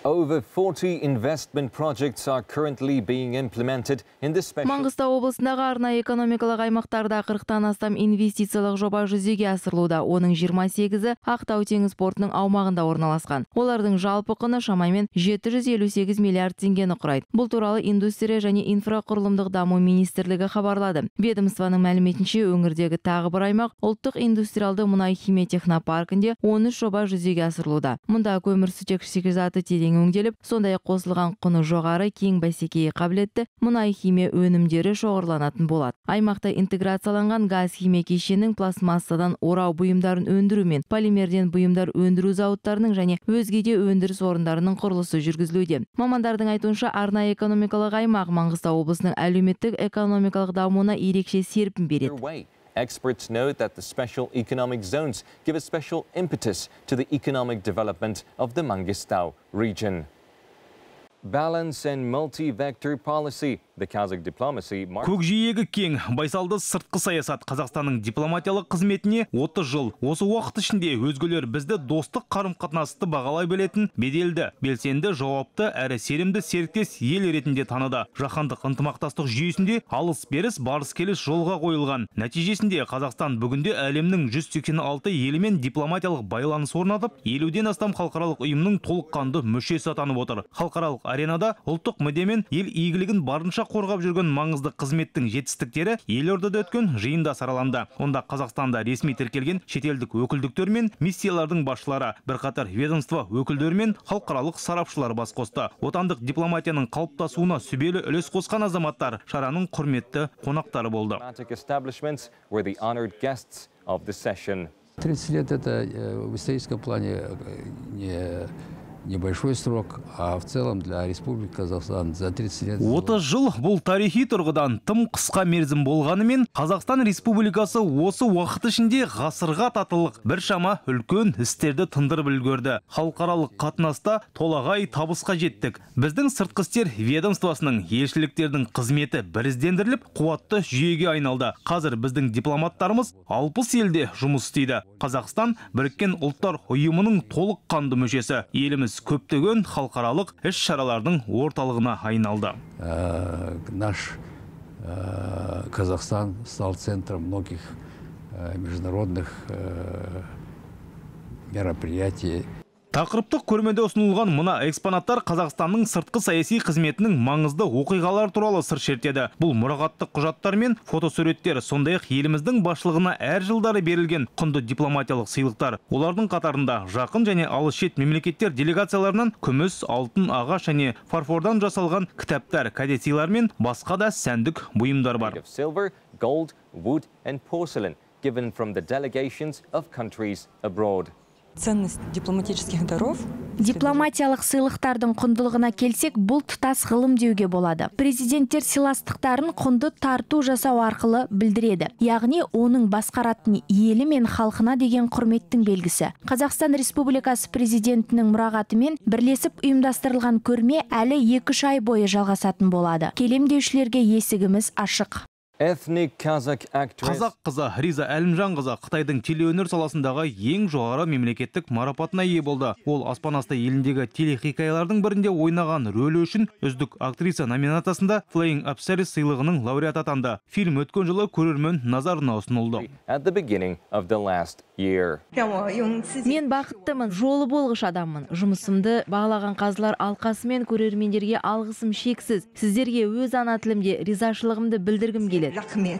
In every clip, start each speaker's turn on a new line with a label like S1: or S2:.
S1: Маңғыстау облысындағы арнайы экономикалық аймақтарда 40 астам инвестициялық жоба жүзеге асырылуда. Оның 28-і Ақтау теңіз портының аумағында орналасқан. Олардың жалпы құны шамамен 758 миллиард теңгені құрайды. Бұл туралы индустрия және инфрақұрылымдық даму министрлігі хабарлады. Ведомствоның мәліметінше өңірдегі тағы бір аймақ ұлттық индустриалды мұнай химия технопаркінде 13 жоба жүзеге асырылуда. Мұнда көмірсутек шикізаты терең өңделіп сондай ақ қосылған құны жоғары кең бәсекеге қабілетті мұнай химия өнімдері шоғырланатын болады аймақта интеграцияланған газ химия кешенінің пластмассадан орау бұйымдарын өндіру мен полимерден бұйымдар өндіру зауыттарының және өзге де өндіріс орындарының құрылысы жүргізілуде мамандардың айтуынша арнайы экономикалық аймақ маңғыстау облысының әлеуметтік экономикалық дамуына ерекше серпін береді Experts note that the special economic zones give a special impetus to the economic development of the Mangistau region. Balance and multi-vector policy көкжиегі
S2: кең байсалды сыртқы саясат қазақстанның дипломатиялық қызметіне 30 жыл осы уақыт ішінде өзгелер бізді достық қарым қатынасты бағалай білетін беделді белсенді жауапты әрі сенімді серіктес ел ретінде таныды жаһандық ынтымақтастық жүйесінде алыс беріс барыс келіс жолға қойылған нәтижесінде қазақстан бүгінде әлемнің 186 елімен дипломатиялық байланыс орнатып елуден астам халықаралық ұйымның толыққанды мүшесі атанып отыр халықаралық аренада ұлттық мүдде мен ел игілігін барынша қорғап жүрген маңызды қызметтің жетістіктері елордада өткен жиында сараланды онда қазақстанда ресми тіркелген шетелдік өкілдіктер мен миссиялардың басшылары бірқатар ведомство өкілдері мен халықаралық сарапшылар бас қосты отандық дипломатияның қалыптасуына сүбелі үлес қосқан азаматтар шараның құрметті қонақтары болды
S1: лет это э, в историческом плане э, не небольшой срок, а в целом для Республики Казахстан за 30 лет...
S2: Отыз жыл бұл тарихи тұрғыдан тым қысқа мерзім болғанымен, Қазақстан Республикасы осы уақыт ішінде ғасырға татылық біршама үлкен істерді тындырып үлгерді. Халықаралық қатынаста толағай табысқа жеттік. Біздің сыртқы істер ведомствосының елшіліктердің қызметі біріздендіріліп, қуатты жүйеге айналды. Қазір біздің дипломаттарымыз 60 елде жұмыс істейді. Қазақстан біріккен ұлттар ұйымының толық қанды мүшесі. Еліміз еліміз көптеген халықаралық іс шаралардың орталығына айналды э, наш э, казахстан стал центром многих э, международных мероприятий тақырыптық көрмеде ұсынылған мына экспонаттар қазақстанның сыртқы саяси қызметінің маңызды оқиғалары туралы сыр шертеді бұл мұрағаттық құжаттар мен фотосуреттер сондай ақ еліміздің басшылығына әр жылдары берілген құнды дипломатиялық сыйлықтар олардың қатарында жақын және алыс шет мемлекеттер делегацияларынан күміс алтын ағаш және фарфордан жасалған кітаптар кәдесыйлар мен басқа да сәндік бұйымдар бар given from the delegations
S1: countries abroad ценность дипломатических даров дипломатиялық сыйлықтардың құндылығына келсек бұл тұтас ғылым деуге болады президенттер сыйластықтарын құнды тарту жасау арқылы білдіреді яғни оның басқаратын елі мен халқына деген құрметтің белгісі қазақстан республикасы президентінің мұрағатымен бірлесіп ұйымдастырылған көрме әлі екі үш ай бойы жалғасатын болады Келемдеушілерге есігіміз ашық
S2: қазақ қызы риза әлімжанқызы қытайдың телеөнер саласындағы ең жоғары мемлекеттік марапатына ие болды ол аспанасты асты еліндегі телехикаялардың бірінде ойнаған рөлі үшін үздік актриса номинациясында флейн апсарис сыйлығының лауреаты атанды фильм өткен жылы көрермен назарына ұсынылды
S1: мен бақыттымын жолы болғыш адаммын жұмысымды бағалаған қазылар алқасы мен көрермендерге алғысым шексіз сіздерге өз ана тілімде ризашылығымды білдіргім келеді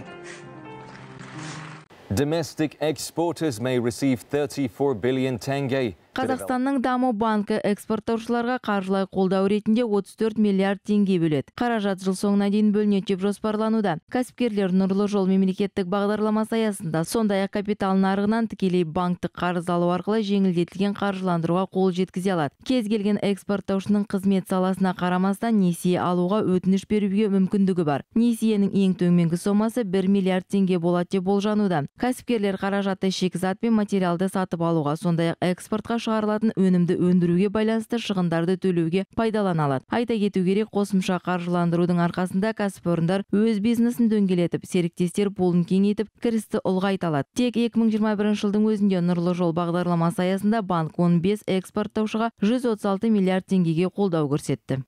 S1: Domestic exporters may receive 34 billion tenge қазақстанның даму банкі экспорттаушыларға қаржылай қолдау ретінде 34 миллиард теңге бөледі қаражат жыл соңына дейін бөлінеді деп жоспарлануда кәсіпкерлер нұрлы жол мемлекеттік бағдарламасы аясында сондай ақ капитал нарығынан тікелей банктік қарыз алу арқылы жеңілдетілген қаржыландыруға қол жеткізе алады кез келген экспорттаушының қызмет саласына қарамастан несие алуға өтініш беруге мүмкіндігі бар несиенің ең төменгі сомасы 1 миллиард теңге болады деп болжануда кәсіпкерлер қаражатты шикізат пен материалды сатып алуға сондай ақ экспортқа шығарылатын өнімді өндіруге байланысты шығындарды төлеуге пайдалана алады айта кету керек қосымша қаржыландырудың арқасында кәсіпорындар өз бизнесін дөңгелетіп серіктестер пулын кеңейтіп кірісті ұлғайта алады тек 2021 жылдың өзінде нұрлы жол бағдарламасы аясында банк 15 экспорттаушыға 136 миллиард теңгеге қолдау көрсетті